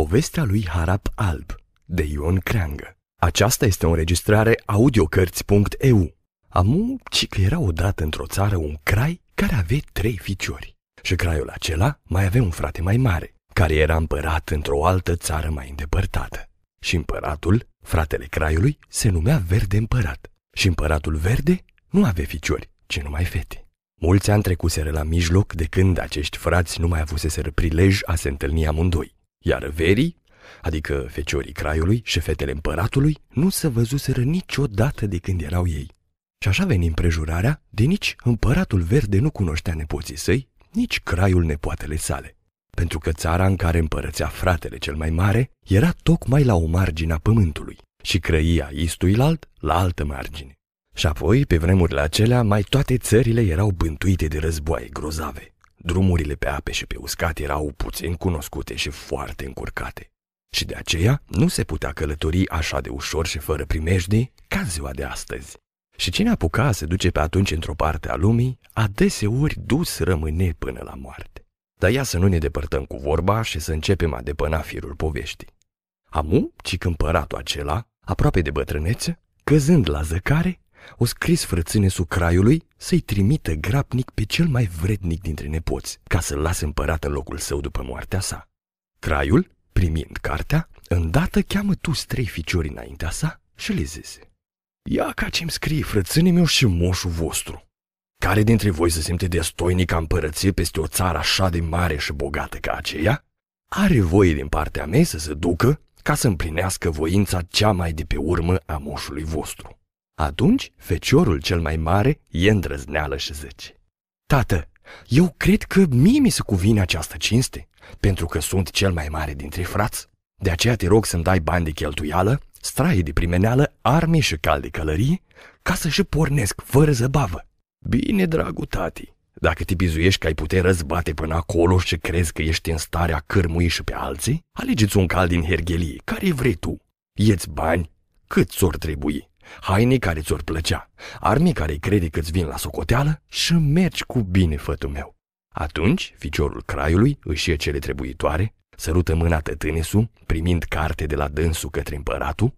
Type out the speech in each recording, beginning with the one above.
Povestea lui Harap Alb de Ion Creangă Aceasta este o înregistrare audiocărți.eu Amu, ci că era odată într-o țară un crai care avea trei ficiori și craiul acela mai avea un frate mai mare, care era împărat într-o altă țară mai îndepărtată. Și împăratul, fratele craiului, se numea Verde Împărat. Și împăratul Verde nu avea ficiori, ci numai fete. Mulți ani trecuseră la mijloc de când acești frați nu mai avuseseră prilej a se întâlni amândoi iar verii, adică feciorii craiului și fetele împăratului, nu se văzuseră niciodată de când erau ei. Și așa veni împrejurarea de nici împăratul verde nu cunoștea nepoții săi, nici craiul nepoatele sale. Pentru că țara în care împărățea fratele cel mai mare era tocmai la o margine a pământului și crăia istuilalt la altă margine. Și apoi, pe vremurile acelea, mai toate țările erau bântuite de războaie grozave. Drumurile pe ape și pe uscat erau puțin cunoscute și foarte încurcate. Și de aceea nu se putea călători așa de ușor și fără primejdii ca ziua de astăzi. Și cine apuca se duce pe atunci într-o parte a lumii, adeseori dus rămâne până la moarte. Dar ia să nu ne depărtăm cu vorba și să începem a depăna firul poveștii. Amu, cic împăratul acela, aproape de bătrânețe, căzând la zăcare, o scris frățâne sucraiului să-i trimită grapnic pe cel mai vrednic dintre nepoți, ca să-l lase împărat în locul său după moartea sa. Craiul, primind cartea, îndată cheamă tu trei ficiori înaintea sa și le zise. Ia ca ce-mi scrie frățâne meu și moșul vostru. Care dintre voi se simte destoinic a împărăție peste o țară așa de mare și bogată ca aceea? Are voie din partea mea să se ducă ca să împlinească voința cea mai de pe urmă a moșului vostru. Atunci feciorul cel mai mare e îndrăzneală și zice, Tată, eu cred că mie mi se cuvine această cinste, pentru că sunt cel mai mare dintre frați. De aceea te rog să-mi dai bani de cheltuială, straie de primeneală, arme și cal de călărie, ca să și pornesc fără zăbavă. Bine, dragul tati, dacă te bizuiești că ai putea răzbate până acolo și crezi că ești în starea cărmui și pe alții, alegeți un cal din herghelie, care vrei tu. Ieți bani, cât ți-or trebui haine care ți-or plăcea, armii care crede că îți vin la socoteală și mergi cu bine, fătul meu. Atunci, ficiorul craiului își e cele trebuitoare, sărută mâna tătânesu, primind carte de la dânsu către împăratul,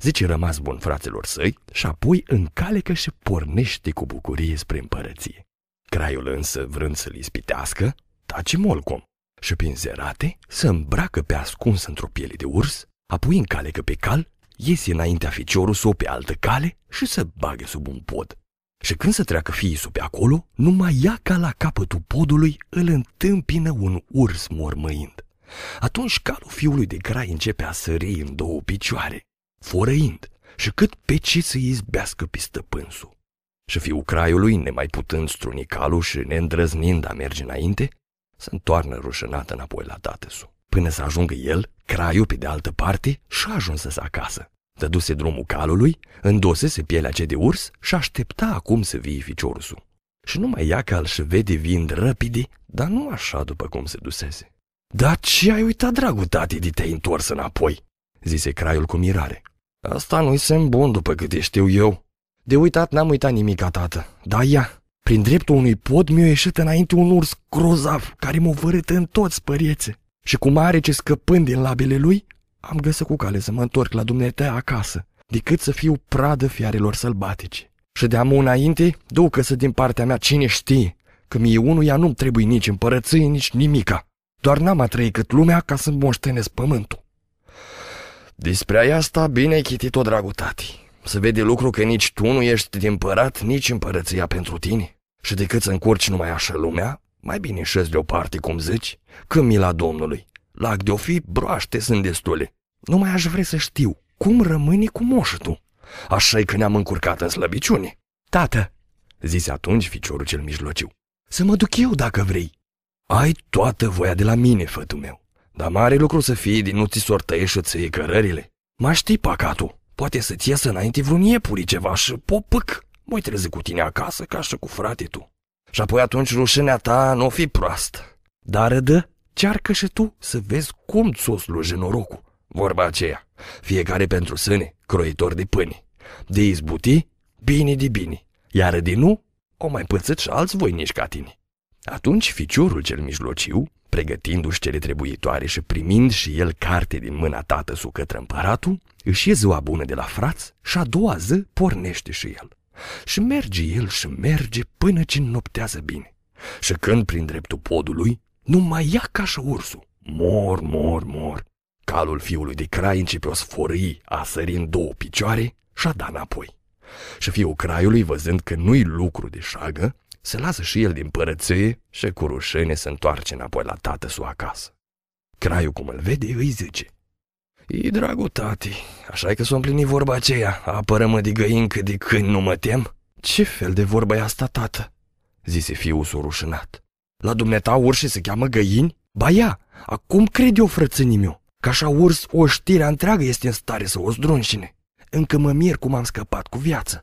zice rămas bun fraților săi și apoi încalecă și pornește cu bucurie spre împărăție. Craiul însă, vrând să-l ispitească, taci molcom și prin zerate să îmbracă pe ascuns într-o piele de urs, apoi încalecă pe cal iese înaintea feciorul său pe altă cale și se bagă sub un pod. Și când se treacă fiii sub acolo, numai ea ca la capătul podului îl întâmpină un urs mormăind. Atunci calul fiului de grai începe a sări în două picioare, fărăind și cât pe ce să izbească pe stăpânsul. Și fiul craiului, nemai putând struni calul și neîndrăznind a merge înainte, se întoarnă rușinată înapoi la tatăsu. Până să ajungă el, Craiu, pe de altă parte, și-a ajunsese acasă. Dăduse drumul calului, îndosese pielea ce de urs și aștepta acum să vii ficiorusul. Și numai ia cal și vede vind rapide, dar nu așa după cum se dusese. Dar ce ai uitat, dragul tati, de te-ai întors înapoi?" zise Craiul cu mirare. Asta nu-i semn bun după câte știu eu. De uitat n-am uitat nimic, tată, dar ia, prin dreptul unui pod mi-a ieșit înainte un urs grozav care m-a vărât în toți păriețe și cu mare ce scăpând din labele lui, am găsit cu cale să mă întorc la dumneata acasă, decât să fiu pradă fiarelor sălbatici. Și de amu înainte, ducă să din partea mea cine știe, că mie unuia nu-mi trebuie nici împărăție, nici nimica. Doar n-am a trăi cât lumea ca să-mi moștenesc pământul. Despre asta bine ai chitit-o, dragutati. Să vede lucru că nici tu nu ești din împărat, nici împărăția pentru tine. Și decât să încurci numai așa lumea, mai bine șez deoparte, cum zici, că mila Domnului. Lac de-o fi, broaște sunt destule. Nu mai aș vrea să știu cum rămâne cu moșul tu. așa e că ne-am încurcat în slăbiciune. Tată, zise atunci ficiorul cel mijlociu, să mă duc eu dacă vrei. Ai toată voia de la mine, fătul meu. Dar mare lucru să fie din nu ți s și ți iei cărările. Mă știi păcatul. Poate să-ți iasă înainte vreun iepuri ceva și popâc. Mă treză cu tine acasă ca și cu frate tu și apoi atunci rușinea ta nu o fi proastă. Dar dă, cearcă și tu să vezi cum ți-o sluje norocul. Vorba aceea, fiecare pentru sâne, croitor de pâini. De izbuti, bine de bine, iar de nu, o mai pățit și alți voinici ca tine. Atunci ficiorul cel mijlociu, pregătindu-și cele trebuitoare și primind și el carte din mâna tată su către împăratul, își e ziua bună de la frați și a doua zi pornește și el. Și merge el și merge până ce noptează bine. Și când prin dreptul podului, nu mai ia ca și ursul. Mor, mor, mor. Calul fiului de crai începe o sfărâi, a sări în două picioare și a da înapoi. Și fiul craiului, văzând că nu-i lucru de șagă, se lasă și el din părăție și cu rușine se întoarce înapoi la tată sua acasă. Craiul, cum îl vede, îi zice, I dragul tati, așa că s-a împlinit vorba aceea, apără-mă de găincă de când nu mă tem? Ce fel de vorbă e asta, tată? zise fiul sorușinat. La dumneata urșii se cheamă găini? Ba ia, acum cred eu frățânii meu, că așa urs o știre întreagă este în stare să o zdrunșine. Încă mă mir cum am scăpat cu viață.